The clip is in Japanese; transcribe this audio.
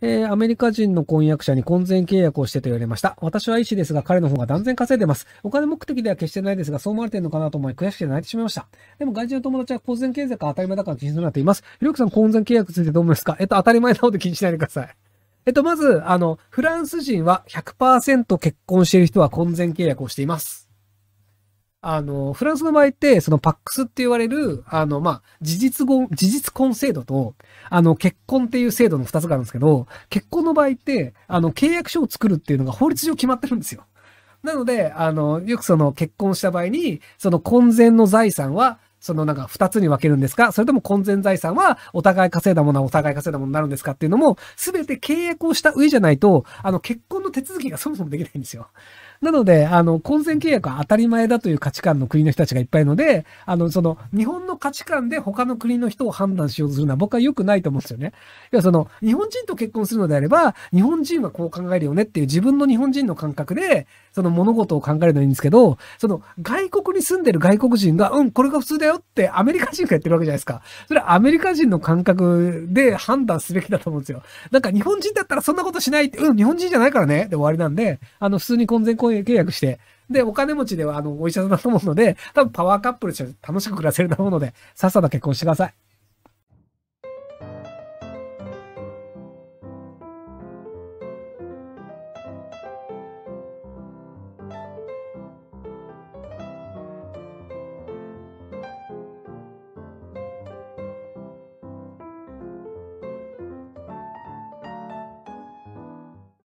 えー、アメリカ人の婚約者に婚前契約をしてと言われました。私は医師ですが、彼の方が断然稼いでます。お金目的では決してないですが、そう思われてるのかなと思い、悔しくて泣いてしまいました。でも、外人の友達は婚前契約が当たり前だから気にするなっています。ひろゆきさん、婚前契約についてどう思いますかえっと、当たり前なので気にしないでください。えっと、まず、あの、フランス人は100%結婚している人は婚前契約をしています。あの、フランスの場合って、そのパックスって言われる、あの、まあ、事実婚、事実婚制度と、あの、結婚っていう制度の二つがあるんですけど、結婚の場合って、あの、契約書を作るっていうのが法律上決まってるんですよ。なので、あの、よくその結婚した場合に、その婚前の財産は、そのなんか二つに分けるんですかそれとも婚前財産はお互い稼いだものはお互い稼いだものになるんですかっていうのも、すべて契約をした上じゃないと、あの結婚の手続きがそもそもできないんですよ。なので、あの、混戦契約は当たり前だという価値観の国の人たちがいっぱいいるので、あの、その、日本の価値観で他の国の人を判断しようとするのは僕は良くないと思うんですよね。いや、その、日本人と結婚するのであれば、日本人はこう考えるよねっていう自分の日本人の感覚で、その物事を考えるのはいいんですけど、その、外国に住んでる外国人が、うん、これが普通だよってアメリカ人がやってるわけじゃないですか。それはアメリカ人の感覚で判断すべきだと思うんですよ。なんか日本人だったらそんなことしないって、うん、日本人じゃないからね、で終わりなんで、あの、普通に混戦。婚契約して、で、お金持ちでは、あの、お医者さんだと思うので、多分パワーカップルとして楽しく暮らせると思うので、さっさと結婚してください。